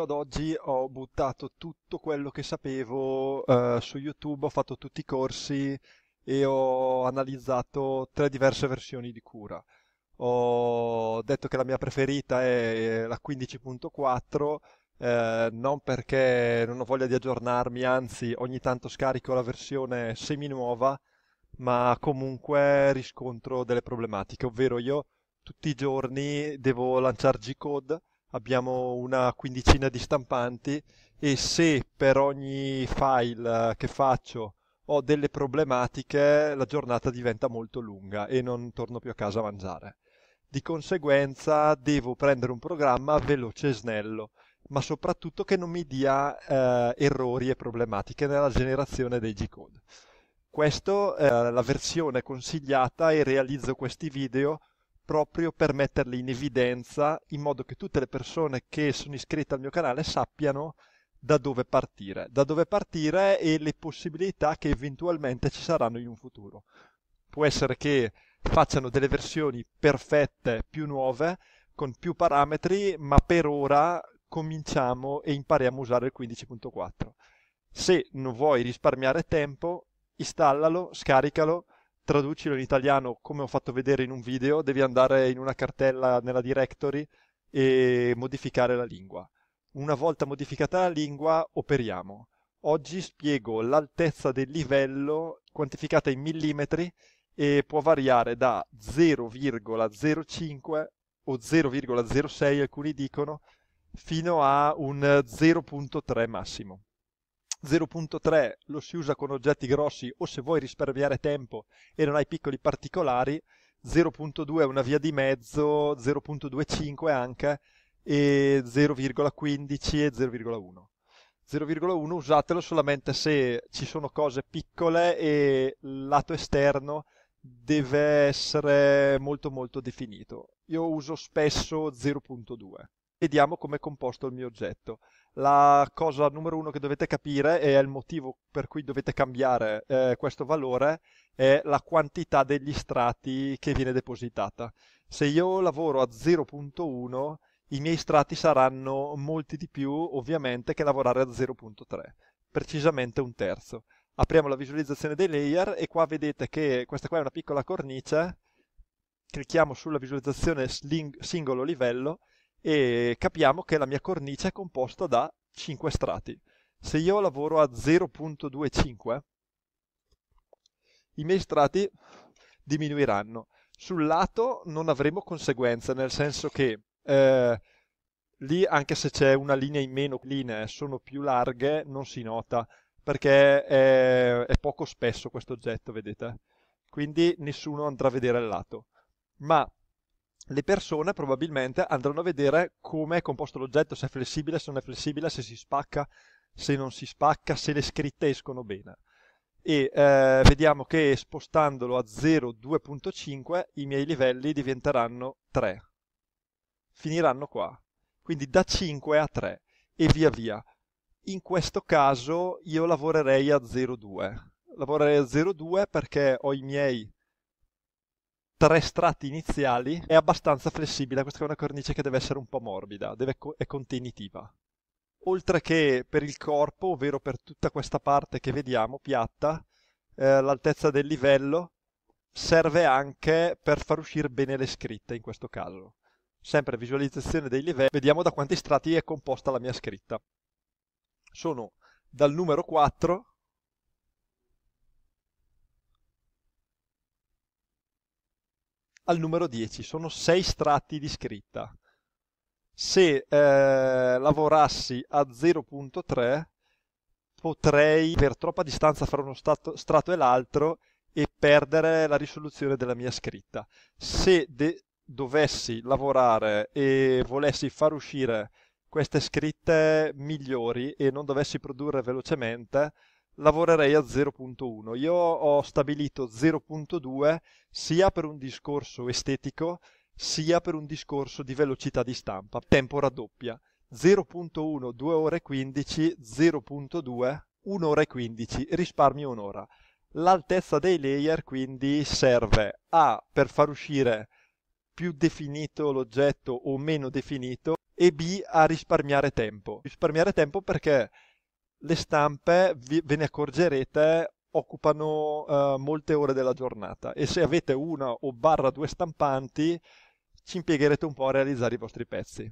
fino ad oggi ho buttato tutto quello che sapevo eh, su YouTube, ho fatto tutti i corsi e ho analizzato tre diverse versioni di cura. Ho detto che la mia preferita è la 15.4, eh, non perché non ho voglia di aggiornarmi, anzi ogni tanto scarico la versione semi-nuova, ma comunque riscontro delle problematiche, ovvero io tutti i giorni devo lanciare G-Code abbiamo una quindicina di stampanti e se per ogni file eh, che faccio ho delle problematiche, la giornata diventa molto lunga e non torno più a casa a mangiare. Di conseguenza devo prendere un programma veloce e snello, ma soprattutto che non mi dia eh, errori e problematiche nella generazione dei G-code. Questa è eh, la versione consigliata e realizzo questi video proprio per metterli in evidenza in modo che tutte le persone che sono iscritte al mio canale sappiano da dove partire, da dove partire e le possibilità che eventualmente ci saranno in un futuro. Può essere che facciano delle versioni perfette, più nuove, con più parametri, ma per ora cominciamo e impariamo a usare il 15.4. Se non vuoi risparmiare tempo, installalo, scaricalo, traducilo in italiano come ho fatto vedere in un video, devi andare in una cartella nella directory e modificare la lingua. Una volta modificata la lingua, operiamo. Oggi spiego l'altezza del livello quantificata in millimetri e può variare da 0,05 o 0,06 alcuni dicono fino a un 0.3 massimo. 0.3 lo si usa con oggetti grossi o se vuoi risparmiare tempo e non hai piccoli particolari, 0.2 è una via di mezzo, 0.25 anche, e 0,15 e 0,1. 0,1 usatelo solamente se ci sono cose piccole e il lato esterno deve essere molto molto definito. Io uso spesso 0.2 vediamo come è composto il mio oggetto. La cosa numero uno che dovete capire e è il motivo per cui dovete cambiare eh, questo valore è la quantità degli strati che viene depositata. Se io lavoro a 0.1 i miei strati saranno molti di più ovviamente che lavorare a 0.3, precisamente un terzo. Apriamo la visualizzazione dei layer e qua vedete che questa qua è una piccola cornice, clicchiamo sulla visualizzazione singolo livello e capiamo che la mia cornice è composta da 5 strati. Se io lavoro a 0.25, i miei strati diminuiranno. Sul lato non avremo conseguenze, nel senso che eh, lì anche se c'è una linea in meno, linee sono più larghe, non si nota, perché è, è poco spesso questo oggetto, vedete? Quindi nessuno andrà a vedere il lato. Ma le persone probabilmente andranno a vedere come è composto l'oggetto, se è flessibile, se non è flessibile, se si spacca, se non si spacca, se le scritte escono bene. E eh, vediamo che spostandolo a 0,2.5 i miei livelli diventeranno 3. Finiranno qua. Quindi da 5 a 3 e via via. In questo caso io lavorerei a 0,2. Lavorerei a 0,2 perché ho i miei tre strati iniziali è abbastanza flessibile, questa è una cornice che deve essere un po' morbida, co- è contenitiva. Oltre che per il corpo, ovvero per tutta questa parte che vediamo piatta, eh, l'altezza del livello serve anche per far uscire bene le scritte in questo caso. Sempre visualizzazione dei livelli, vediamo da quanti strati è composta la mia scritta. Sono dal numero 4 al numero 10, sono 6 strati di scritta. Se eh, lavorassi a 0.3 potrei per troppa distanza fra uno stato, strato e l'altro e perdere la risoluzione della mia scritta. Se de- dovessi lavorare e volessi far uscire queste scritte migliori e non dovessi produrre velocemente, lavorerei a 0.1. Io ho stabilito 0.2 sia per un discorso estetico sia per un discorso di velocità di stampa, tempo raddoppia. 0.1 2 ore 15, 0.2 1 ora e 15, risparmio un'ora. L'altezza dei layer quindi serve a per far uscire più definito l'oggetto o meno definito e b a risparmiare tempo. Risparmiare tempo perché le stampe, vi, ve ne accorgerete, occupano eh, molte ore della giornata e se avete una o barra due stampanti ci impiegherete un po' a realizzare i vostri pezzi.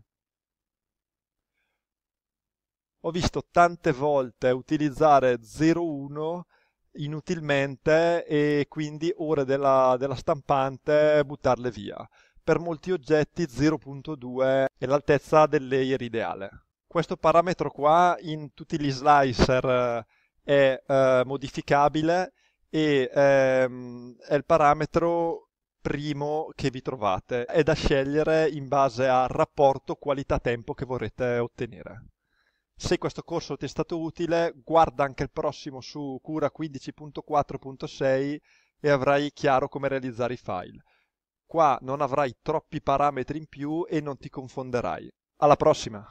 Ho visto tante volte utilizzare 01 inutilmente e quindi ore della, della stampante buttarle via. Per molti oggetti 0.2 è l'altezza del layer ideale questo parametro qua in tutti gli slicer eh, è eh, modificabile e ehm, è il parametro primo che vi trovate. È da scegliere in base al rapporto qualità-tempo che vorrete ottenere. Se questo corso ti è stato utile, guarda anche il prossimo su Cura 15.4.6 e avrai chiaro come realizzare i file. Qua non avrai troppi parametri in più e non ti confonderai. Alla prossima!